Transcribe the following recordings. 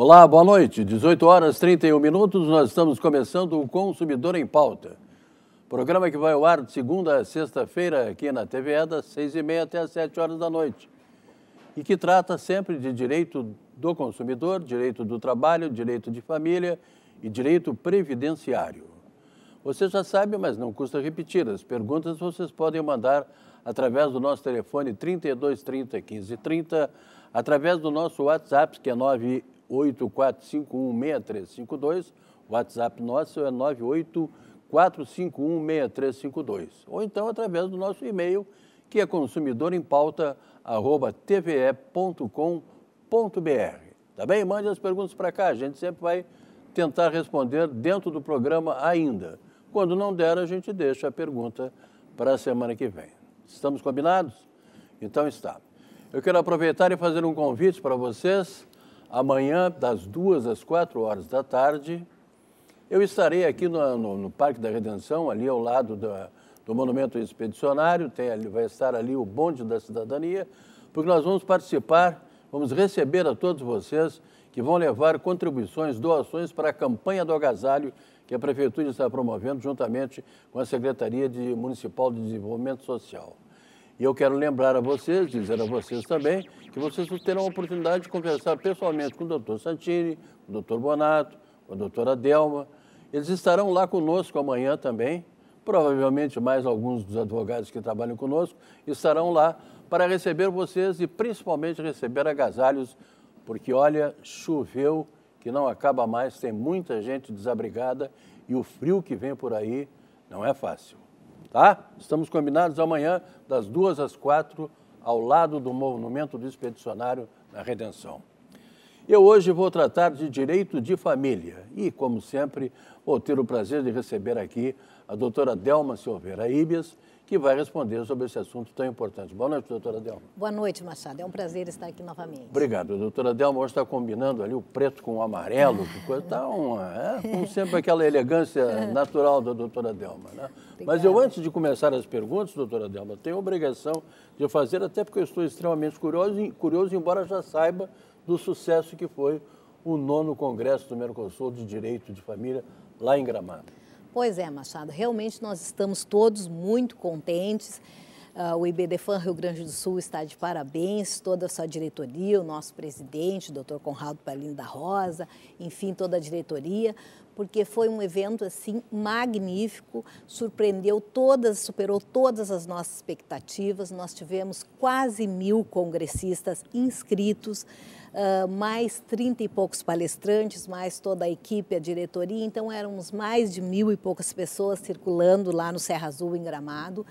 Olá, boa noite. 18 horas 31 minutos, nós estamos começando o Consumidor em Pauta. Programa que vai ao ar de segunda a sexta-feira aqui na TV das seis e meia até as sete horas da noite. E que trata sempre de direito do consumidor, direito do trabalho, direito de família e direito previdenciário. Você já sabe, mas não custa repetir. As perguntas vocês podem mandar através do nosso telefone 3230 1530, através do nosso WhatsApp, que é 9 984516352. O WhatsApp nosso é 984516352. Ou então através do nosso e-mail, que é consumidorempauta.tve.com.br. Tá bem? Mande as perguntas para cá, a gente sempre vai tentar responder dentro do programa ainda. Quando não der, a gente deixa a pergunta para a semana que vem. Estamos combinados? Então está. Eu quero aproveitar e fazer um convite para vocês amanhã, das duas às quatro horas da tarde, eu estarei aqui no, no, no Parque da Redenção, ali ao lado da, do Monumento Expedicionário, tem, vai estar ali o bonde da cidadania, porque nós vamos participar, vamos receber a todos vocês que vão levar contribuições, doações para a campanha do agasalho que a Prefeitura está promovendo juntamente com a Secretaria de Municipal de Desenvolvimento Social. E eu quero lembrar a vocês, dizer a vocês também, que vocês terão a oportunidade de conversar pessoalmente com o doutor Santini, com o doutor Bonato, com a doutora Delma. Eles estarão lá conosco amanhã também. Provavelmente mais alguns dos advogados que trabalham conosco estarão lá para receber vocês e principalmente receber agasalhos, porque olha, choveu que não acaba mais, tem muita gente desabrigada e o frio que vem por aí não é fácil. Tá? Estamos combinados amanhã das duas às quatro, ao lado do Monumento do Expedicionário na Redenção. Eu hoje vou tratar de direito de família e, como sempre, vou ter o prazer de receber aqui a doutora Delma Silveira Ibias, que vai responder sobre esse assunto tão importante. Boa noite, doutora Delma. Boa noite, Machado. É um prazer estar aqui novamente. Obrigado. doutora Delma hoje está combinando ali o preto com o amarelo, que tá uma, é, com sempre aquela elegância natural da doutora Delma. Né? Mas eu, antes de começar as perguntas, doutora Delma, tenho a obrigação de fazer, até porque eu estou extremamente curioso, curioso embora já saiba do sucesso que foi o nono Congresso do Mercosul de Direito de Família lá em Gramado. Pois é, Machado, realmente nós estamos todos muito contentes. Uh, o IBDFAN Rio Grande do Sul está de parabéns, toda a sua diretoria, o nosso presidente, o doutor Conrado Palinho da Rosa, enfim, toda a diretoria, porque foi um evento assim magnífico, surpreendeu todas, superou todas as nossas expectativas. Nós tivemos quase mil congressistas inscritos, ah, mais trinta e poucos palestrantes, mais toda a equipe, a diretoria. Então éramos mais de mil e poucas pessoas circulando lá no Serra Azul em Gramado.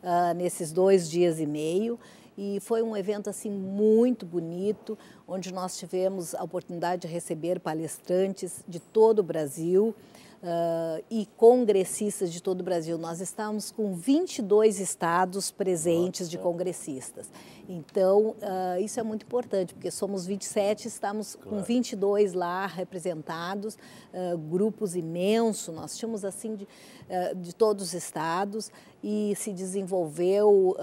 Ah, nesses dois dias e meio. E foi um evento assim muito bonito, onde nós tivemos a oportunidade de receber palestrantes de todo o Brasil uh, e congressistas de todo o Brasil. Nós estávamos com 22 estados presentes Nossa. de congressistas. Então, uh, isso é muito importante, porque somos 27, estamos claro. com 22 lá representados, uh, grupos imensos, nós tínhamos assim de, uh, de todos os estados e se desenvolveu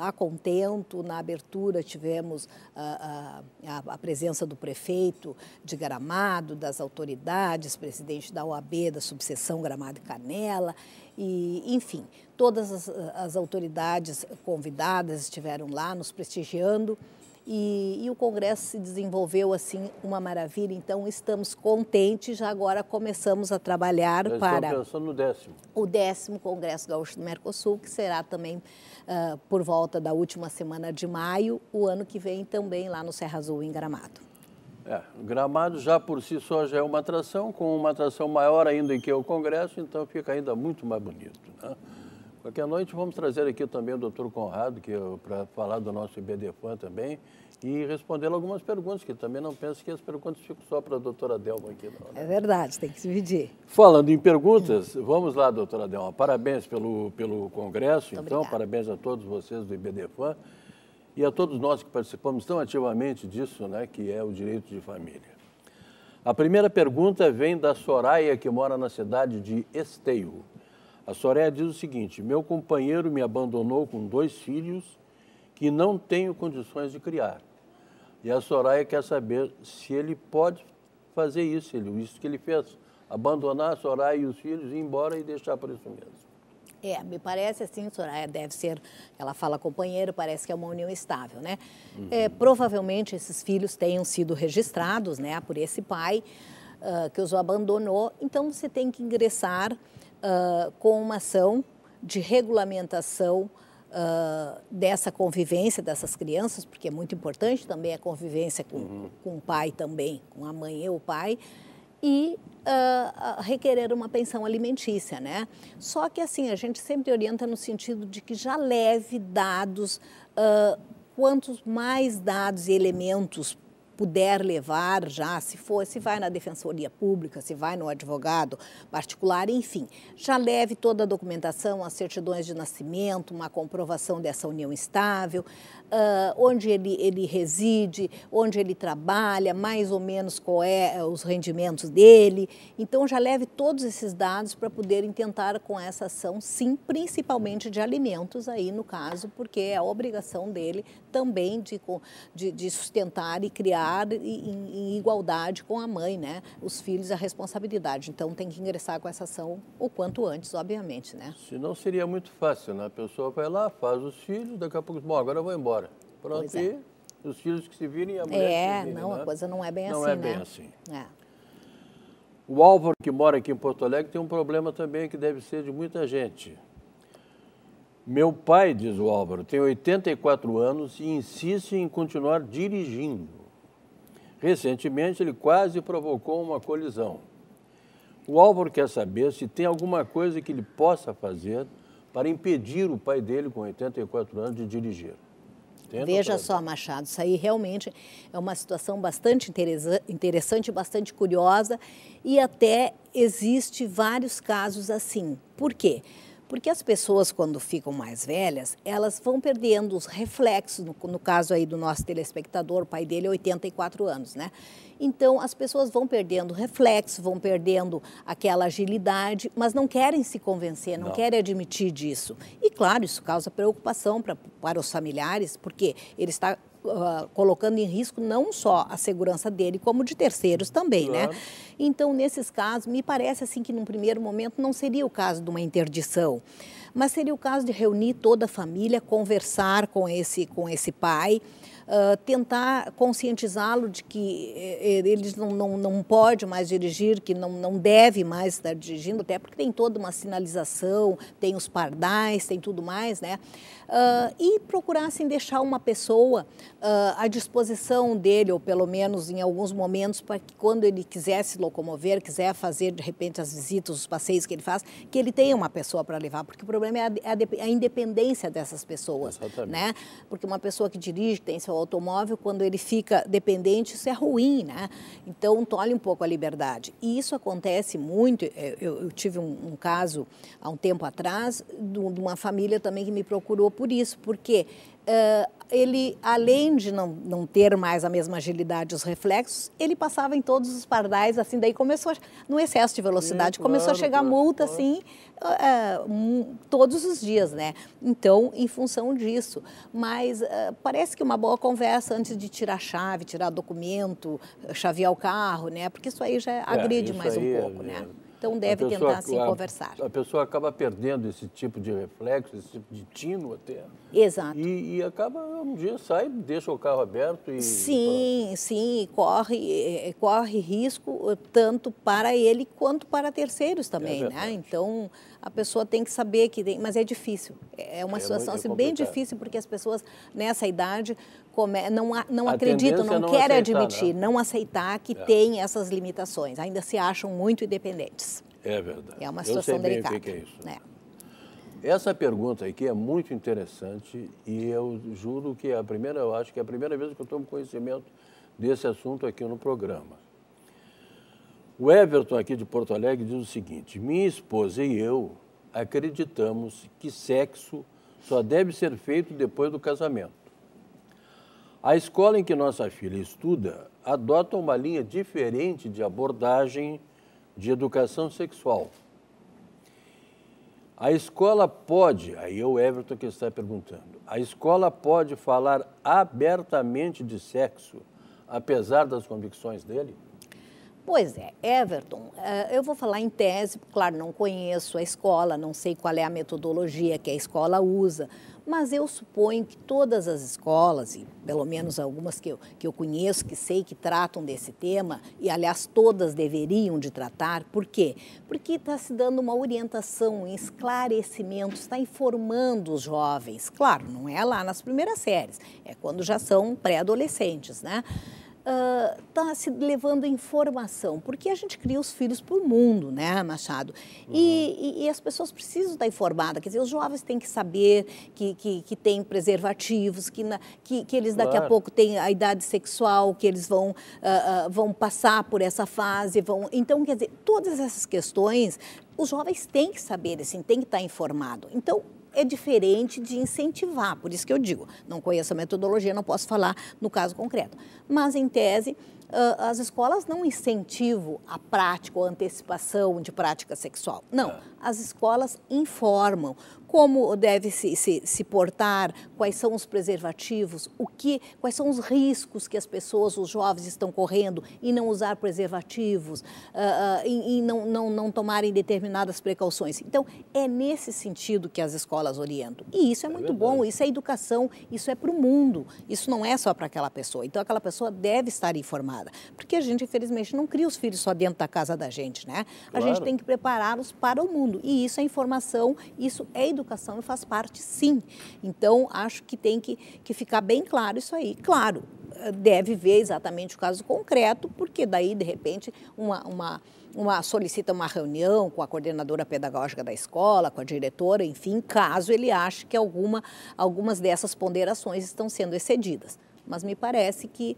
a contento. Na abertura tivemos a, a, presença do prefeito de Gramado, das autoridades, presidente da OAB, da subseção Gramado e Canela. E, enfim, todas as, as autoridades convidadas estiveram lá nos prestigiando. E, e, o Congresso se desenvolveu assim uma maravilha. Então estamos contentes. Já agora começamos a trabalhar para no décimo. o décimo Congresso Gaúcho do Mercosul, que será também uh, por volta da última semana de maio, o ano que vem também lá no Serra Azul em Gramado. É, Gramado já por si só já é uma atração, com uma atração maior ainda que é o Congresso, então fica ainda muito mais bonito. Né? Qualquer noite vamos trazer aqui também o doutor Conrado, que para falar do nosso IBDFAN também, e responder algumas perguntas, que também não penso que as perguntas ficam só para a doutora Delma aqui. Não, né? É verdade, tem que se dividir. Falando em perguntas, vamos lá, doutora Delma. Parabéns pelo, pelo Congresso, Muito então, obrigada. parabéns a todos vocês do IBDFAN e a todos nós que participamos tão ativamente disso, né, que é o direito de família. A primeira pergunta vem da Soraya, que mora na cidade de Esteio. A Soraya diz o seguinte: Meu companheiro me abandonou com dois filhos que não tenho condições de criar. E a Soraya quer saber se ele pode fazer isso, ele, isso que ele fez, abandonar a Soraya e os filhos, ir embora e deixar por isso mesmo. É, me parece assim, Soraya é, deve ser, ela fala companheiro, parece que é uma união estável, né? Uhum. É, provavelmente esses filhos tenham sido registrados, né, por esse pai uh, que os abandonou. Então você tem que ingressar uh, com uma ação de regulamentação Uh, dessa convivência dessas crianças, porque é muito importante também a convivência com, uhum. com o pai também, com a mãe e o pai, e uh, requerer uma pensão alimentícia, né? Só que assim a gente sempre orienta no sentido de que já leve dados, uh, quantos mais dados e elementos puder levar já, se for, se vai na defensoria pública, se vai no advogado particular, enfim, já leve toda a documentação, as certidões de nascimento, uma comprovação dessa união estável, uh, onde ele, ele reside, onde ele trabalha, mais ou menos qual é eh, os rendimentos dele. Então já leve todos esses dados para poder tentar com essa ação, sim, principalmente de alimentos aí no caso, porque é a obrigação dele também de, de, de sustentar e criar em, em igualdade com a mãe, né? Os filhos a responsabilidade. Então tem que ingressar com essa ação o quanto antes, obviamente, né? não seria muito fácil, né? A pessoa vai lá, faz os filhos, daqui a pouco, bom, agora eu vou embora. Pronto, é. e os filhos que se virem e a mulher é, se vire, não, né? a coisa não é bem não assim, Não é né? bem assim. É. O Álvaro, que mora aqui em Porto Alegre, tem um problema também que deve ser de muita gente. Meu pai, diz o Álvaro, tem 84 anos e insiste em continuar dirigindo. Recentemente, ele quase provocou uma colisão. O Álvaro quer saber se tem alguma coisa que ele possa fazer para impedir o pai dele, com 84 anos, de dirigir. Entendo, Veja doutora. só, Machado, isso aí realmente é uma situação bastante interessante, bastante curiosa e até existe vários casos assim. Por quê? Porque porque as pessoas, quando ficam mais velhas, elas vão perdendo os reflexos, no, no caso aí do nosso telespectador, o pai dele é 84 anos, né? Então, as pessoas vão perdendo reflexo, vão perdendo aquela agilidade, mas não querem se convencer, não, não. querem admitir disso. E, claro, isso causa preocupação pra, para os familiares, porque ele está uh, colocando em risco não só a segurança dele, como de terceiros também, né? claro. né? Então, nesses casos, me parece assim que num primeiro momento não seria o caso de uma interdição mas seria o caso de reunir toda a família, conversar com esse, com esse pai, tentar conscientizá-lo de que eh, eh, ele não, não, não pode mais dirigir, que não, não deve mais estar dirigindo, até porque tem toda uma sinalização, tem os pardais, tem tudo mais, né? Uh, e procurar, assim, deixar uma pessoa uh, à disposição dele, ou pelo menos em alguns momentos, para que quando ele quiser se locomover, quiser fazer, de repente, as visitas, os passeios que ele faz, que ele tenha uma pessoa para levar, porque o problema é a, é a, é a independência dessas pessoas, Exatamente. né? Porque uma pessoa que dirige tem seu automóvel, quando ele fica dependente, isso é ruim, né? Então, tolhe um pouco a liberdade. E isso acontece muito. É, eu, eu tive um, um, caso há um tempo atrás de uma família também que me procurou por isso, porque ele, além de não, não ter mais a mesma agilidade os reflexos, ele passava em todos os pardais, assim, daí começou, a, no excesso de velocidade, Sim, começou claro, a chegar claro, multa, claro. assim, uh, um, todos os dias, né? Então, em função disso. Mas uh, parece que uma boa conversa antes de tirar chave, tirar documento, chavear o carro, né? Porque isso aí já é, agride mais um pouco, né? é, né? Então deve pessoa, tentar sim a, conversar. A pessoa acaba perdendo esse tipo de reflexo, esse tipo de tino até. Exato. E, e acaba um dia sai, deixa o carro aberto e. Sim, sim, corre, eh, eh, corre risco eh, tanto para ele quanto para terceiros também, é né? Então a pessoa tem que saber que tem, mas é difícil. É uma é situação muito, é assim, bem difícil porque as pessoas nessa idade não, é não não, quero né? admitir, não. não aceitar que é. tem essas limitações. Ainda se acham muito independentes. É verdade. É uma situação delicada. que é isso. É. Essa pergunta aqui é muito interessante e eu juro que é a primeira, eu acho que é a primeira vez que eu tomo conhecimento desse assunto aqui no programa. O Everton aqui de Porto Alegre diz o seguinte: minha esposa e eu acreditamos que sexo só deve ser feito depois do casamento. A escola em que nossa filha estuda adota uma linha diferente de abordagem de educação sexual. A escola pode, aí é o Everton que está perguntando, a escola pode falar abertamente de sexo, apesar das convicções dele? Pois é, Everton, eh, eu vou falar em tese, claro, não conheço a escola, não sei qual é a metodologia que a escola usa, mas eu suponho que todas as escolas, e pelo menos algumas que eu, que eu conheço, que sei que tratam desse tema, e aliás todas deveriam de tratar, por quê? Porque está se dando uma orientação, um esclarecimento, está informando os jovens. Claro, não é lá nas primeiras séries, é quando já são pré-adolescentes, né? está uh, se levando informação, porque a gente cria os filhos para o mundo, né, Machado? Uhum. E, e, e, as pessoas precisam estar tá informadas, quer dizer, os jovens têm que saber que, que, que tem preservativos, que, na, que, que, eles daqui claro. a pouco têm a idade sexual, que eles vão, uh, uh, vão passar por essa fase, vão... Então, quer dizer, todas essas questões os jovens têm que saber, assim, têm que estar tá informado. Então, é diferente de incentivar. Por isso que eu digo, não conheço a metodologia, não posso falar no caso concreto. Mas, em tese, ah, as escolas não incentivam a prática ou antecipação de prática sexual. Não. É as escolas informam como deve se, se, se, portar, quais são os preservativos, o que, quais são os riscos que as pessoas, os jovens estão correndo em não usar preservativos, uh, uh, em, em não, não, não tomarem determinadas precauções. Então, é nesse sentido que as escolas orientam. E isso é, é muito verdade. bom, isso é educação, isso é para o mundo, isso não é só para aquela pessoa. Então, aquela pessoa deve estar informada, porque a gente, infelizmente, não cria os filhos só dentro da casa da gente, né? A gente tem que prepará-los para o mundo mundo. E isso é informação, isso é educação e faz parte sim. Então, acho que tem que, que ficar bem claro isso aí. Claro, eh, deve ver exatamente o caso concreto, porque daí, de repente, uma, uma, uma, solicita uma reunião com a coordenadora pedagógica da escola, com a diretora, enfim, caso ele ache que alguma, algumas dessas ponderações estão sendo excedidas. Mas me parece que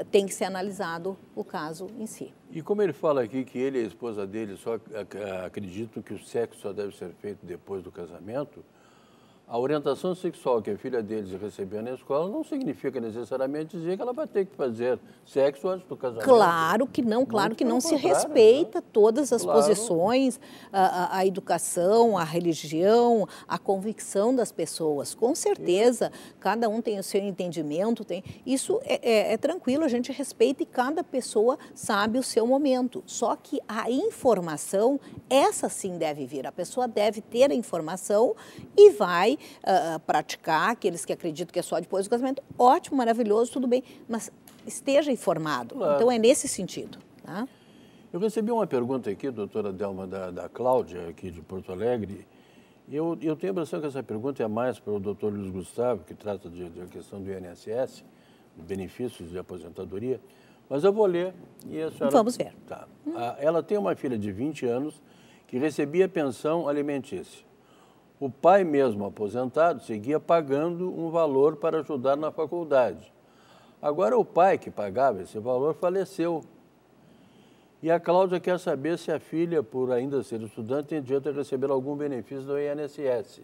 uh, tem que ser analisado o caso em si. E como ele fala aqui que ele e a esposa dele só acreditam que o sexo só deve ser feito depois do casamento, a orientação sexual que a filha deles recebeu na escola não significa necessariamente dizer que ela vai ter que fazer sexo antes do casamento. Claro que não, claro Muito que não se né? respeita né? todas as claro. posições, a, a, educação, a religião, a convicção das pessoas. Com certeza, cada um tem o seu entendimento, tem isso é, é, é tranquilo, a gente respeita e cada pessoa sabe o seu momento. Só que a informação, essa sim deve vir. A pessoa deve ter a informação e vai uh, praticar, aqueles que acreditam que é só depois do casamento, ótimo, maravilhoso, tudo bem, mas esteja informado. Claro. Então é nesse sentido. Tá? Eu recebi uma pergunta aqui, doutora Delma, da, da Cláudia, aqui de Porto Alegre. Eu, eu tenho a impressão que essa pergunta é mais para o doutor Luiz Gustavo, que trata da questão do INSS, benefícios de aposentadoria. Mas eu vou ler e a senhora... Vamos ver. Tá. Hum. Ela tem uma filha de 20 anos que recebia pensão alimentícia. O pai, mesmo aposentado, seguia pagando um valor para ajudar na faculdade. Agora, o pai que pagava esse valor faleceu. E a Cláudia quer saber se a filha, por ainda ser estudante, tem direito a receber algum benefício do INSS.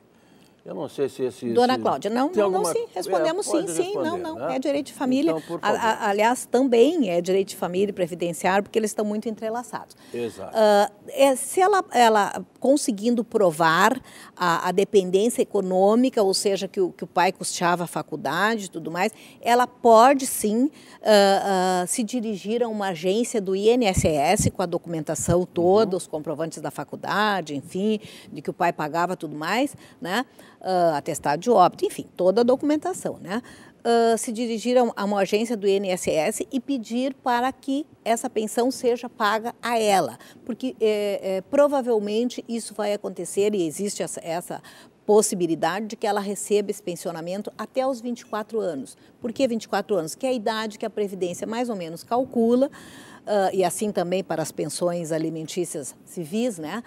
Eu não sei se esse. Dona Cláudia, não, não, alguma... sim, é, respondemos é, sim, sim, não, não. Né? É direito de família. Então, a, a, aliás, também é direito de família e previdenciário, porque eles estão muito entrelaçados. Exato. Uh, é, se ela, ela conseguindo provar a, a, dependência econômica, ou seja, que o, que o pai custeava a faculdade e tudo mais, ela pode sim uh, uh, se dirigir a uma agência do INSS com a documentação toda, uhum. os comprovantes da faculdade, enfim, de que o pai pagava tudo mais, né? uh, atestado de óbito, enfim, toda a documentação, né? Uh, se dirigir a uma agência do INSS e pedir para que essa pensão seja paga a ela, porque é, é, provavelmente isso vai acontecer e existe essa, essa possibilidade de que ela receba esse pensionamento até os 24 anos. Por que 24 anos? Que é a idade que a Previdência mais ou menos calcula, uh, e assim também para as pensões alimentícias civis, né?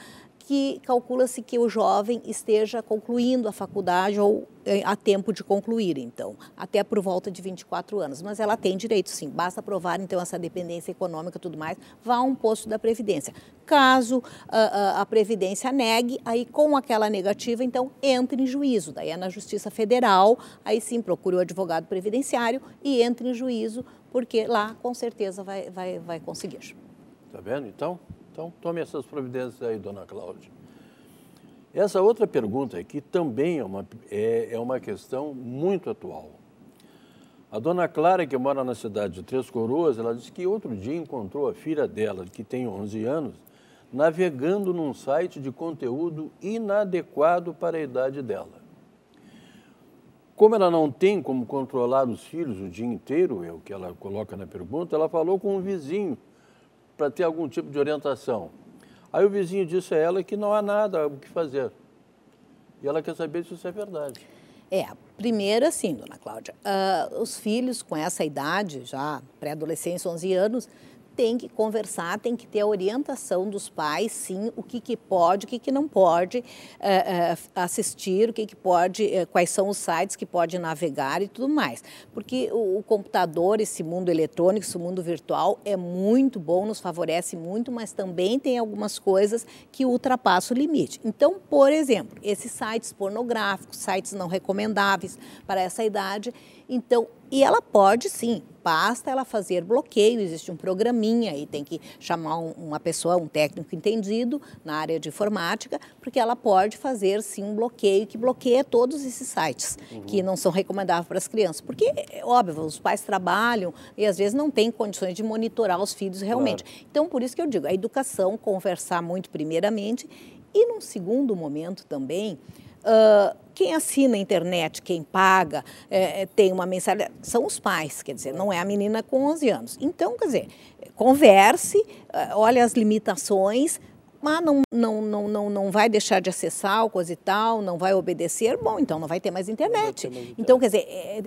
que calcula-se que o jovem esteja concluindo a faculdade ou a eh, tempo de concluir, então, até por volta de 24 anos. Mas ela tem direito, sim. Basta provar, então, essa dependência econômica e tudo mais, vá a um posto da Previdência. Caso a, ah, ah, a Previdência negue, aí com aquela negativa, então, entre em juízo. Daí é na Justiça Federal, aí sim, procure o advogado previdenciário e entre em juízo, porque lá, com certeza, vai, vai, vai conseguir. Tá vendo, então? Então, tome essas providências aí, dona Cláudia. Essa outra pergunta aqui também é uma, é, é uma questão muito atual. A dona Clara, que mora na cidade de Três Coroas, ela disse que outro dia encontrou a filha dela, que tem 11 anos, navegando num site de conteúdo inadequado para a idade dela. Como ela não tem como controlar os filhos o dia inteiro, é o que ela coloca na pergunta, ela falou com um vizinho para ter algum tipo de orientação. Aí o vizinho disse a ela que não há nada o que fazer. E ela quer saber se isso é verdade. É, primeiro assim, dona Cláudia, uh, os filhos com essa idade, já pré-adolescência, 11 anos, tem que conversar, tem que ter a orientação dos pais, sim, o que, que pode, o que, que não pode é, é, assistir, o que, que pode, é, quais são os sites que pode navegar e tudo mais. Porque o, o computador, esse mundo eletrônico, esse mundo virtual é muito bom, nos favorece muito, mas também tem algumas coisas que ultrapassam o limite. Então, por exemplo, esses sites pornográficos, sites não recomendáveis para essa idade, então, e ela pode sim basta ela fazer bloqueio, existe um programinha e tem que chamar um, uma pessoa, um técnico entendido na área de informática, porque ela pode fazer sim um bloqueio que bloqueia todos esses sites uhum. que não são recomendáveis para as crianças. Porque, é óbvio, os pais trabalham e às vezes não têm condições de monitorar os filhos realmente. Claro. Então, por isso que eu digo, a educação, conversar muito primeiramente e num segundo momento também, ah, quem assina a internet, quem paga, é, tem uma mensalidade, são os pais, quer dizer, não é a menina com 11 anos. Então, quer dizer, converse, ah, olha as limitações, mas não, não, não, não, não vai deixar de acessar o coisa e tal, não vai obedecer, bom, então não vai ter mais internet. Ter mais internet. Então, quer dizer,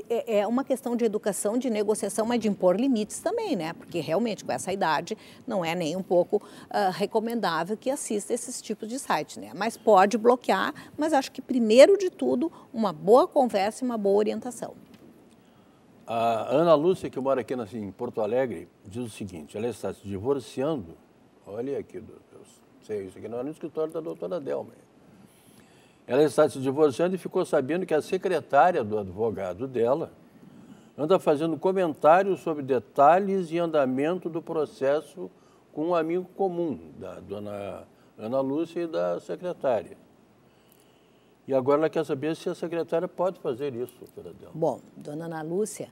é, é, uma questão de educação, de negociação, mas de impor limites também, né? Porque realmente, com essa idade, não é nem um pouco uh, recomendável que assista esses tipos de site, né? Mas pode bloquear, mas acho que, primeiro de tudo, uma boa conversa e uma boa orientação. A Ana Lúcia, que mora aqui em Porto Alegre, diz o seguinte, ela está se divorciando, olha aqui, Deus, sei, isso aqui não era é no escritório da doutora Delma. Ela está se divorciando e ficou sabendo que a secretária do advogado dela anda fazendo comentários sobre detalhes e andamento do processo com um amigo comum, da dona Ana Lúcia e da secretária. E agora ela quer saber se a secretária pode fazer isso, doutora Delma. Bom, dona Ana Lúcia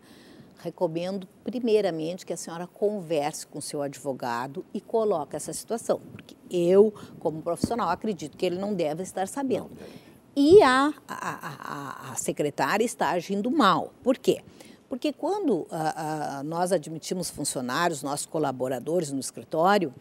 recomendo primeiramente que a senhora converse com seu advogado e coloque essa situação, porque eu, como profissional, acredito que ele não deve estar sabendo. E a, a, a, a secretária está agindo mal. Por quê? Porque quando ah, ah, nós admitimos funcionários, nossos colaboradores no escritório,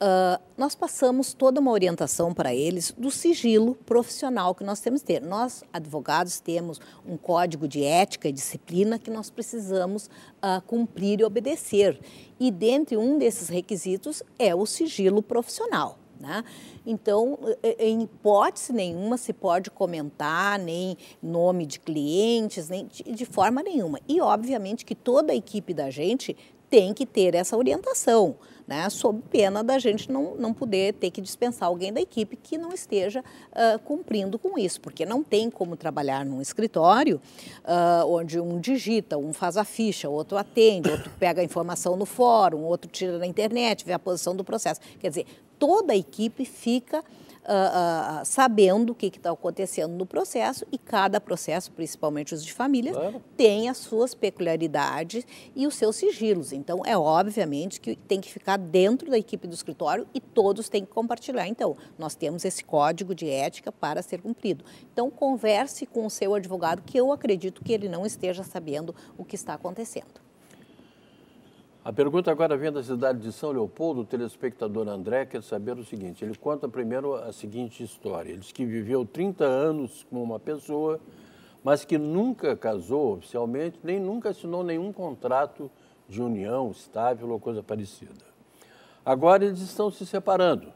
Uh, nós passamos toda uma orientação para eles do sigilo profissional que nós temos que ter. Nós, advogados, temos um código de ética e disciplina que nós precisamos uh, cumprir e obedecer. E dentre um desses requisitos é o sigilo profissional. Né? Então, é, é, em hipótese nenhuma se pode comentar nem nome de clientes, nem de, de forma nenhuma. E, obviamente, que toda a equipe da gente tem que ter essa orientação né, sob pena da gente não, não poder ter que dispensar alguém da equipe que não esteja uh, cumprindo com isso, porque não tem como trabalhar num escritório uh, onde um digita, um faz a ficha, outro atende, outro pega a informação no fórum, outro tira na internet, vê a posição do processo. Quer dizer, toda a equipe fica uh, uh, sabendo o que está acontecendo no processo e cada processo, principalmente os de família, claro. tem as suas peculiaridades e os seus sigilos. Então, é obviamente que tem que ficar dentro da equipe do escritório e todos têm que compartilhar. Então, nós temos esse código de ética para ser cumprido. Então, converse com o seu advogado, que eu acredito que ele não esteja sabendo o que está acontecendo. A pergunta agora vem da cidade de São Leopoldo. O telespectador André quer saber o seguinte: ele conta primeiro a seguinte história. Ele diz que viveu 30 anos com uma pessoa, mas que nunca casou oficialmente, nem nunca assinou nenhum contrato de união estável ou coisa parecida. Agora eles estão se separando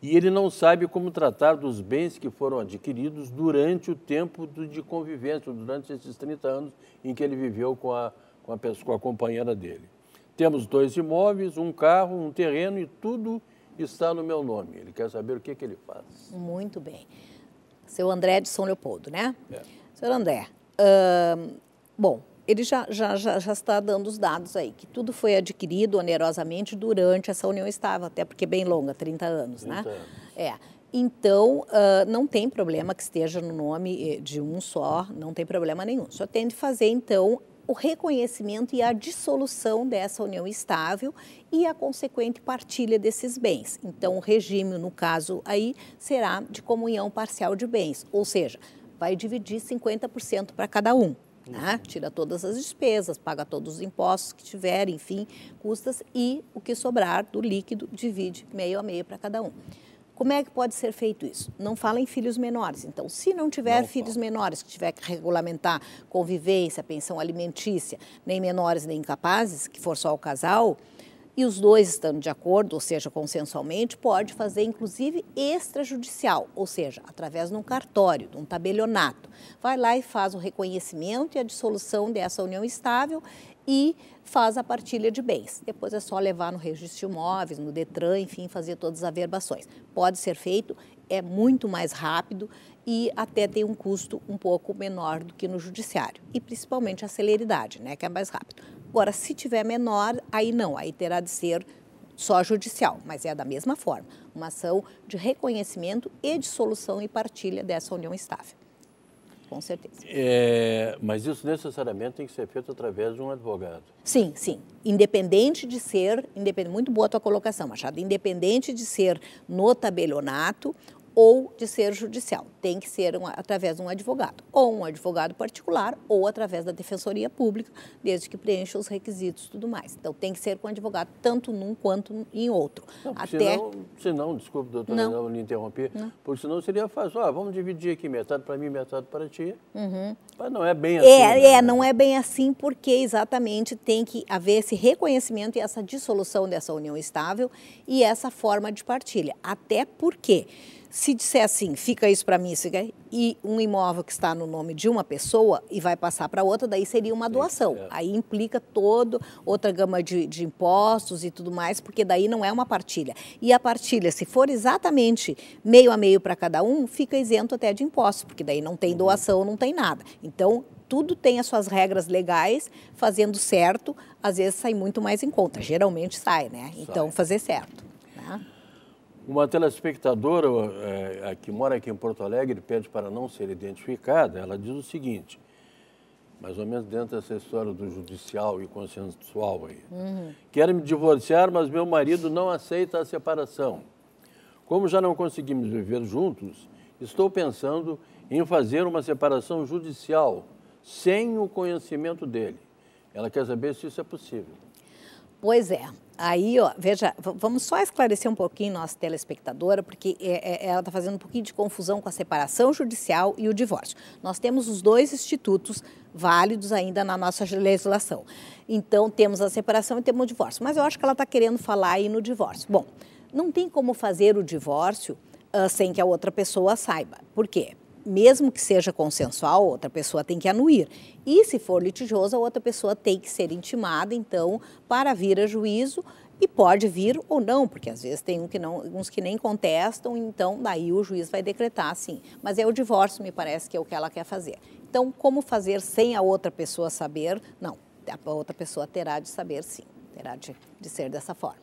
e ele não sabe como tratar dos bens que foram adquiridos durante o tempo de convivência, durante esses 30 anos em que ele viveu com a, com a, com a companheira dele. Temos dois imóveis, um carro, um terreno e tudo está no meu nome. Ele quer saber o que, que ele faz. Muito bem. Seu André de São Leopoldo, né? É. Senhor André, hum, bom, ele já, já, já, já, está dando os dados aí, que tudo foi adquirido onerosamente durante essa união estável, até porque é bem longa, 30 anos, 30 né? Anos. É. Então, uh, não tem problema que esteja no nome eh, de um só, não tem problema nenhum. Só tem de fazer, então, o reconhecimento e a dissolução dessa união estável e a consequente partilha desses bens. Então, o regime, no caso aí, será de comunhão parcial de bens, ou seja, vai dividir 50% para cada um. Né? Uhum. Tira todas as despesas, paga todos os impostos que tiver, enfim, custas, e o que sobrar do líquido divide meio a meio para cada um. Como é que pode ser feito isso? Não fala em filhos menores. Então, se não tiver não filhos menores, que tiver que regulamentar convivência, pensão alimentícia, nem menores nem incapazes, que for só o casal, e os dois estando de acordo, ou seja, consensualmente, pode fazer inclusive extrajudicial, ou seja, através de um cartório, de um tabelionato. Vai lá e faz o reconhecimento e a dissolução dessa união estável e faz a partilha de bens. Depois é só levar no registro de imóveis, no Detran, enfim, fazer todas as averbações. Pode ser feito, é muito mais rápido e até tem um custo um pouco menor do que no judiciário. E principalmente a celeridade, né, que é mais rápido. Agora, se tiver menor, aí não, aí terá de ser só judicial, mas é da mesma forma, uma ação de reconhecimento e de solução e partilha dessa união estável com certeza. É, mas isso necessariamente tem que ser feito através de um advogado. Sim, sim. Independente de ser, independente, muito boa a tua colocação, Machado, independente de ser no tabelionato ou de ser judicial. Tem que ser um, através de um advogado, ou um advogado particular, ou através da defensoria pública, desde que preencha os requisitos e tudo mais. Então tem que ser com advogado, tanto num quanto em outro. Não, Até... senão, senão, desculpe, doutora, não, não lhe interromper, não. porque senão seria fácil, ah, vamos dividir aqui metade para mim, metade para ti. Uhum. Mas não é bem é, assim. É, né? é, não é bem assim, porque exatamente tem que haver esse reconhecimento e essa dissolução dessa união estável e essa forma de partilha. Até porque se disser assim, fica isso para mim, isso e um imóvel que está no nome de uma pessoa e vai passar para outra, daí seria uma doação. É. Aí implica toda outra gama de, de, impostos e tudo mais, porque daí não é uma partilha. E a partilha, se for exatamente meio a meio para cada um, fica isento até de impostos, porque daí não tem uhum. doação, não tem nada. Então, tudo tem as suas regras legais, fazendo certo, às vezes sai muito mais em conta. Geralmente sai, né? Então, fazer certo. Uma telespectadora é, que mora aqui em Porto Alegre pede para não ser identificada. Ela diz o seguinte, mais ou menos dentro dessa história do judicial e consensual aí. Uhum. Quero me divorciar, mas meu marido não aceita a separação. Como já não conseguimos viver juntos, estou pensando em fazer uma separação judicial sem o conhecimento dele. Ela quer saber se isso é possível. Pois é. Aí, ó, veja, vamos só esclarecer um pouquinho nossa telespectadora, porque é, é, ela está fazendo um pouquinho de confusão com a separação judicial e o divórcio. Nós temos os dois institutos válidos ainda na nossa legislação. Então, temos a separação e temos o divórcio. Mas eu acho que ela está querendo falar aí no divórcio. Bom, não tem como fazer o divórcio uh, sem que a outra pessoa saiba. Por quê? mesmo que seja consensual, outra pessoa tem que anuir. E se for litigioso, a outra pessoa tem que ser intimada, então, para vir a juízo e pode vir ou não, porque às vezes tem um que não, uns que nem contestam, então daí o juiz vai decretar sim. Mas é o divórcio, me parece que é o que ela quer fazer. Então, como fazer sem a outra pessoa saber? Não, a outra pessoa terá de saber sim, terá de, de ser dessa forma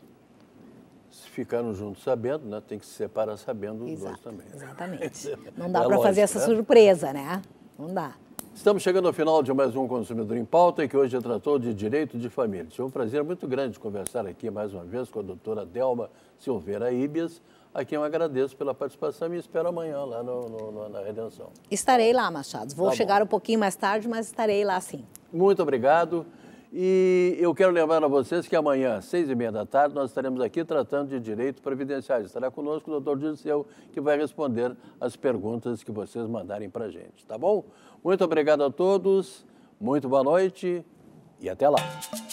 se ficaram juntos sabendo, né, tem que se separar sabendo os Exato, dois também. Exatamente. Não dá é para fazer essa né? surpresa, né? Não dá. Estamos chegando ao final de mais um Consumidor em Pauta, que hoje tratou de direito de família. Tive um prazer muito grande conversar aqui mais uma vez com a doutora Delma Silveira Ibias, a quem eu agradeço pela participação e espero amanhã lá no, no, na Redenção. Estarei lá, Machado. Vou tá chegar bom. um pouquinho mais tarde, mas estarei lá sim. Muito obrigado. E eu quero lembrar a vocês que amanhã, às seis e meia da tarde, nós estaremos aqui tratando de direitos previdenciários. Estará conosco o doutor Dirceu, que vai responder as perguntas que vocês mandarem para a gente, tá bom? Muito obrigado a todos, muito boa noite e até lá.